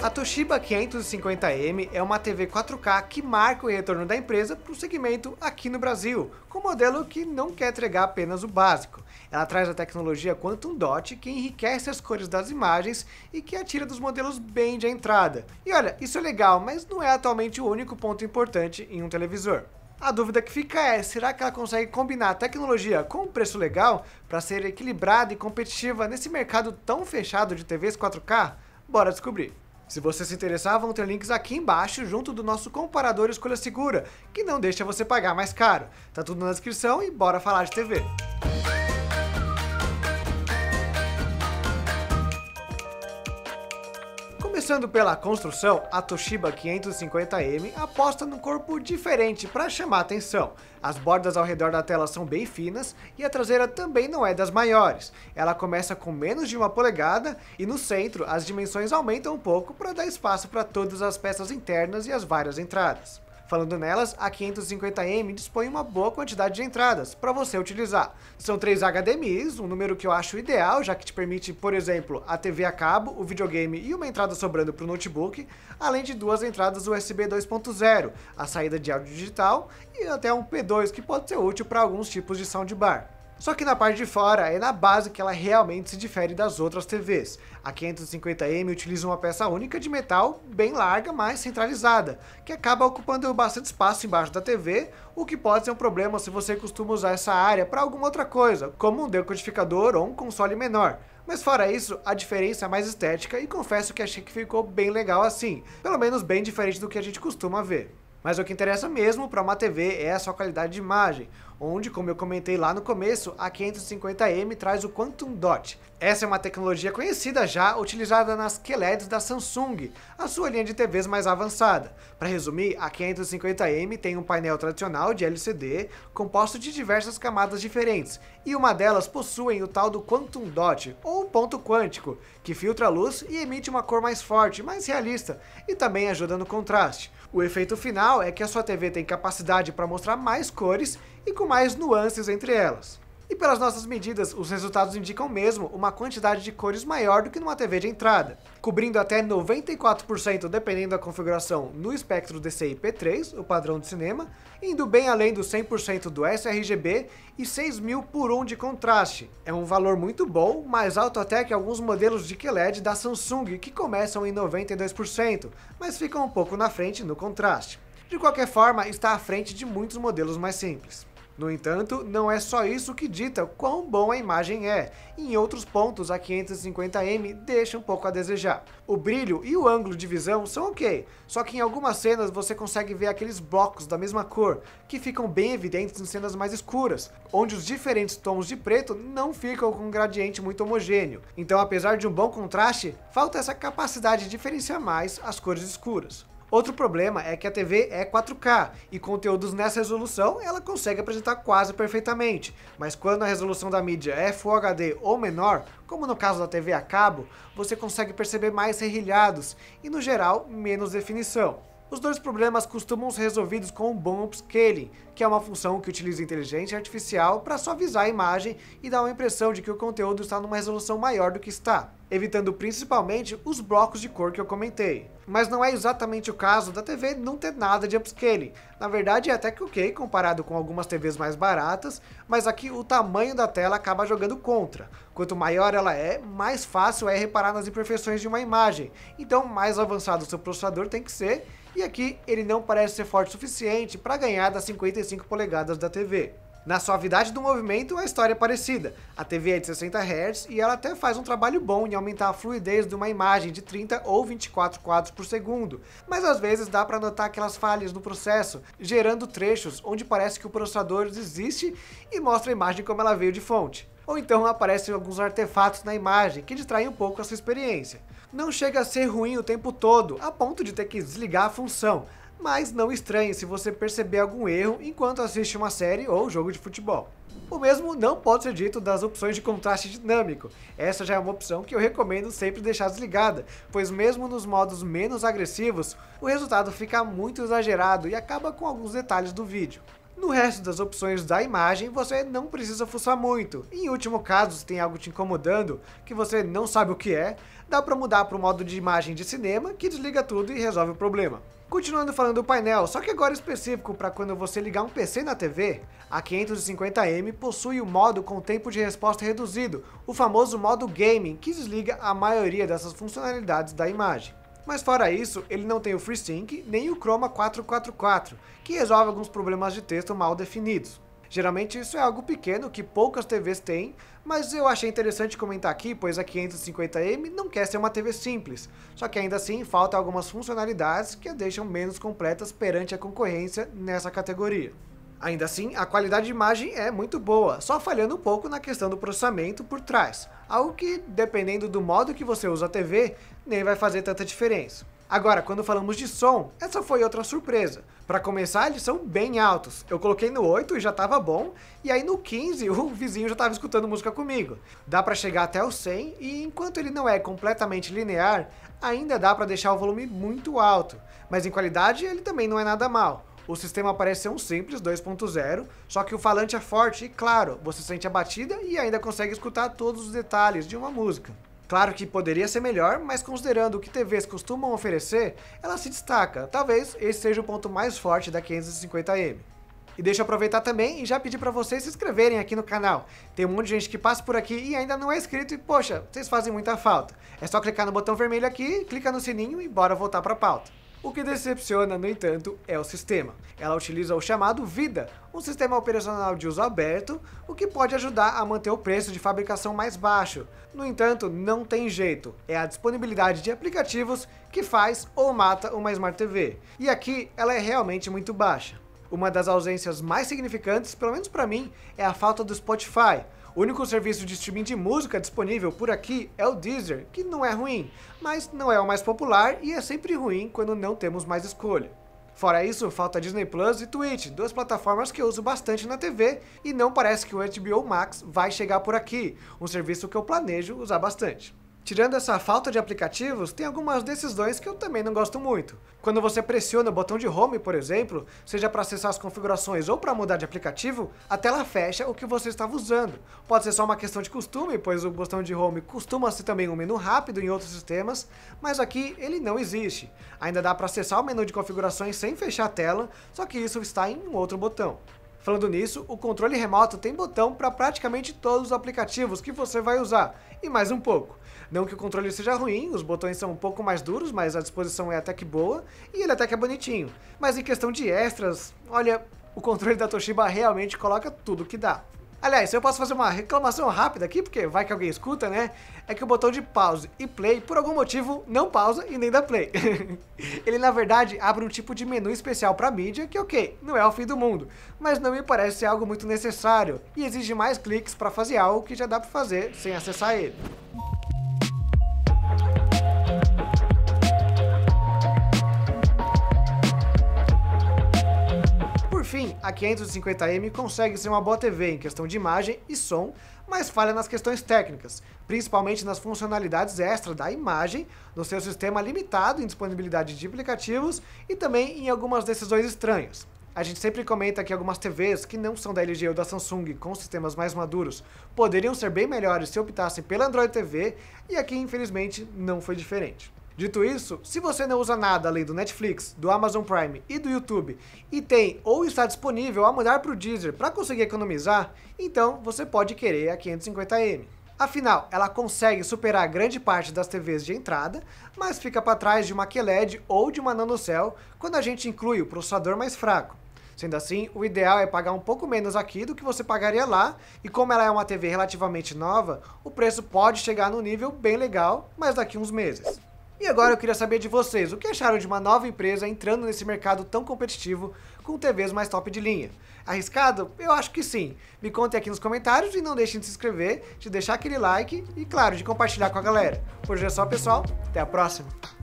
A Toshiba 550M é uma TV 4K que marca o retorno da empresa para o segmento aqui no Brasil, com um modelo que não quer entregar apenas o básico. Ela traz a tecnologia Quantum Dot, que enriquece as cores das imagens e que atira dos modelos bem de entrada. E olha, isso é legal, mas não é atualmente o único ponto importante em um televisor. A dúvida que fica é: será que ela consegue combinar a tecnologia com um preço legal para ser equilibrada e competitiva nesse mercado tão fechado de TVs 4K? Bora descobrir. Se você se interessar, vão ter links aqui embaixo junto do nosso comparador escolha segura, que não deixa você pagar mais caro. Tá tudo na descrição e bora falar de TV. Começando pela construção, a Toshiba 550M aposta num corpo diferente para chamar atenção. As bordas ao redor da tela são bem finas e a traseira também não é das maiores. Ela começa com menos de uma polegada e no centro as dimensões aumentam um pouco para dar espaço para todas as peças internas e as várias entradas. Falando nelas, a 550M dispõe uma boa quantidade de entradas para você utilizar. São três HDMIs, um número que eu acho ideal, já que te permite, por exemplo, a TV a cabo, o videogame e uma entrada sobrando para o notebook, além de duas entradas USB 2.0, a saída de áudio digital e até um P2 que pode ser útil para alguns tipos de soundbar. Só que na parte de fora é na base que ela realmente se difere das outras TVs. A 550M utiliza uma peça única de metal bem larga, mas centralizada, que acaba ocupando bastante espaço embaixo da TV, o que pode ser um problema se você costuma usar essa área para alguma outra coisa, como um decodificador ou um console menor. Mas fora isso, a diferença é mais estética e confesso que achei que ficou bem legal assim, pelo menos bem diferente do que a gente costuma ver. Mas o que interessa mesmo para uma TV é a sua qualidade de imagem onde, como eu comentei lá no começo, a 550M traz o Quantum Dot. Essa é uma tecnologia conhecida já, utilizada nas QLEDs da Samsung, a sua linha de TVs mais avançada. Para resumir, a 550M tem um painel tradicional de LCD, composto de diversas camadas diferentes, e uma delas possuem o tal do Quantum Dot, ou ponto quântico, que filtra a luz e emite uma cor mais forte, mais realista, e também ajuda no contraste. O efeito final é que a sua TV tem capacidade para mostrar mais cores e com mais nuances entre elas. E pelas nossas medidas, os resultados indicam mesmo uma quantidade de cores maior do que numa TV de entrada, cobrindo até 94% dependendo da configuração no espectro DCI-P3, o padrão de cinema, indo bem além do 100% do sRGB e 6000 por 1 de contraste. É um valor muito bom, mais alto até que alguns modelos de QLED da Samsung, que começam em 92%, mas ficam um pouco na frente no contraste. De qualquer forma, está à frente de muitos modelos mais simples. No entanto, não é só isso que dita quão bom a imagem é. Em outros pontos, a 550M deixa um pouco a desejar. O brilho e o ângulo de visão são ok, só que em algumas cenas você consegue ver aqueles blocos da mesma cor, que ficam bem evidentes em cenas mais escuras, onde os diferentes tons de preto não ficam com um gradiente muito homogêneo. Então, apesar de um bom contraste, falta essa capacidade de diferenciar mais as cores escuras. Outro problema é que a TV é 4K e conteúdos nessa resolução ela consegue apresentar quase perfeitamente, mas quando a resolução da mídia é Full HD ou menor, como no caso da TV a cabo, você consegue perceber mais serrilhados e, no geral, menos definição. Os dois problemas costumam ser resolvidos com o bom upscaling, que é uma função que utiliza inteligência artificial para suavizar a imagem e dar uma impressão de que o conteúdo está numa resolução maior do que está, evitando principalmente os blocos de cor que eu comentei. Mas não é exatamente o caso da TV não ter nada de upscaling. Na verdade é até que ok comparado com algumas TVs mais baratas, mas aqui o tamanho da tela acaba jogando contra. Quanto maior ela é, mais fácil é reparar nas imperfeições de uma imagem, então mais avançado o seu processador tem que ser e aqui ele não parece ser forte o suficiente para ganhar das 55 polegadas da TV. Na suavidade do movimento, a história é parecida. A TV é de 60 Hz e ela até faz um trabalho bom em aumentar a fluidez de uma imagem de 30 ou 24 quadros por segundo, mas às vezes dá para notar aquelas falhas no processo, gerando trechos onde parece que o processador desiste e mostra a imagem como ela veio de fonte. Ou então aparecem alguns artefatos na imagem que distraem um pouco essa experiência não chega a ser ruim o tempo todo, a ponto de ter que desligar a função, mas não estranhe se você perceber algum erro enquanto assiste uma série ou jogo de futebol. O mesmo não pode ser dito das opções de contraste dinâmico. Essa já é uma opção que eu recomendo sempre deixar desligada, pois mesmo nos modos menos agressivos, o resultado fica muito exagerado e acaba com alguns detalhes do vídeo. No resto das opções da imagem, você não precisa fuçar muito. Em último caso, se tem algo te incomodando, que você não sabe o que é, dá para mudar para o modo de imagem de cinema, que desliga tudo e resolve o problema. Continuando falando do painel, só que agora específico para quando você ligar um PC na TV, a 550M possui o modo com tempo de resposta reduzido, o famoso modo gaming, que desliga a maioria dessas funcionalidades da imagem. Mas fora isso, ele não tem o FreeSync nem o Chroma 444, que resolve alguns problemas de texto mal definidos. Geralmente isso é algo pequeno que poucas TVs têm, mas eu achei interessante comentar aqui, pois a 550M não quer ser uma TV simples, só que ainda assim falta algumas funcionalidades que a deixam menos completas perante a concorrência nessa categoria. Ainda assim, a qualidade de imagem é muito boa, só falhando um pouco na questão do processamento por trás, algo que, dependendo do modo que você usa a TV, nem vai fazer tanta diferença. Agora, quando falamos de som, essa foi outra surpresa. Para começar, eles são bem altos. Eu coloquei no 8 e já estava bom, e aí no 15 o vizinho já estava escutando música comigo. Dá para chegar até o 100 e enquanto ele não é completamente linear, ainda dá para deixar o volume muito alto, mas em qualidade ele também não é nada mal. O sistema parece ser um simples 2.0, só que o falante é forte e claro, você sente a batida e ainda consegue escutar todos os detalhes de uma música. Claro que poderia ser melhor, mas considerando o que TVs costumam oferecer, ela se destaca. Talvez esse seja o ponto mais forte da 550M. E deixa eu aproveitar também e já pedir para vocês se inscreverem aqui no canal. Tem um monte de gente que passa por aqui e ainda não é inscrito e, poxa, vocês fazem muita falta. É só clicar no botão vermelho aqui, clica no sininho e bora voltar para a pauta. O que decepciona, no entanto, é o sistema. Ela utiliza o chamado Vida, um sistema operacional de uso aberto, o que pode ajudar a manter o preço de fabricação mais baixo. No entanto, não tem jeito, é a disponibilidade de aplicativos que faz ou mata uma Smart TV. E aqui ela é realmente muito baixa. Uma das ausências mais significantes, pelo menos para mim, é a falta do Spotify. O único serviço de streaming de música disponível por aqui é o Deezer, que não é ruim, mas não é o mais popular e é sempre ruim quando não temos mais escolha. Fora isso, falta Disney Plus e Twitch, duas plataformas que eu uso bastante na TV e não parece que o HBO Max vai chegar por aqui, um serviço que eu planejo usar bastante. Tirando essa falta de aplicativos, tem algumas decisões que eu também não gosto muito. Quando você pressiona o botão de home, por exemplo, seja para acessar as configurações ou para mudar de aplicativo, a tela fecha o que você estava usando. Pode ser só uma questão de costume, pois o botão de home costuma ser também um menu rápido em outros sistemas, mas aqui ele não existe. Ainda dá para acessar o menu de configurações sem fechar a tela, só que isso está em um outro botão. Falando nisso, o controle remoto tem botão para praticamente todos os aplicativos que você vai usar, e mais um pouco. Não que o controle seja ruim, os botões são um pouco mais duros, mas a disposição é até que boa, e ele até que é bonitinho. Mas em questão de extras, olha, o controle da Toshiba realmente coloca tudo que dá. Aliás, eu posso fazer uma reclamação rápida aqui, porque vai que alguém escuta, né? É que o botão de pause e play, por algum motivo, não pausa e nem dá play. Ele, na verdade, abre um tipo de menu especial para mídia, que é ok, não é o fim do mundo, mas não me parece ser algo muito necessário, e exige mais cliques para fazer algo que já dá para fazer sem acessar ele. Enfim, a 550M consegue ser uma boa TV em questão de imagem e som, mas falha nas questões técnicas, principalmente nas funcionalidades extra da imagem, no seu sistema limitado em disponibilidade de aplicativos e também em algumas decisões estranhas. A gente sempre comenta que algumas TVs que não são da LG ou da Samsung com sistemas mais maduros poderiam ser bem melhores se optassem pela Android TV, e aqui infelizmente não foi diferente. Dito isso, se você não usa nada além do Netflix, do Amazon Prime e do YouTube e tem ou está disponível a mudar para o Deezer para conseguir economizar, então você pode querer a 550M. Afinal, ela consegue superar grande parte das TVs de entrada, mas fica para trás de uma QLED ou de uma NanoCell quando a gente inclui o processador mais fraco. Sendo assim, o ideal é pagar um pouco menos aqui do que você pagaria lá, e como ela é uma TV relativamente nova, o preço pode chegar num nível bem legal, mas daqui uns meses. E agora eu queria saber de vocês, o que acharam de uma nova empresa entrando nesse mercado tão competitivo com TVs mais top de linha? Arriscado? Eu acho que sim. Me contem aqui nos comentários e não deixem de se inscrever, de deixar aquele like e, claro, de compartilhar com a galera. Por hoje é só, pessoal. Até a próxima!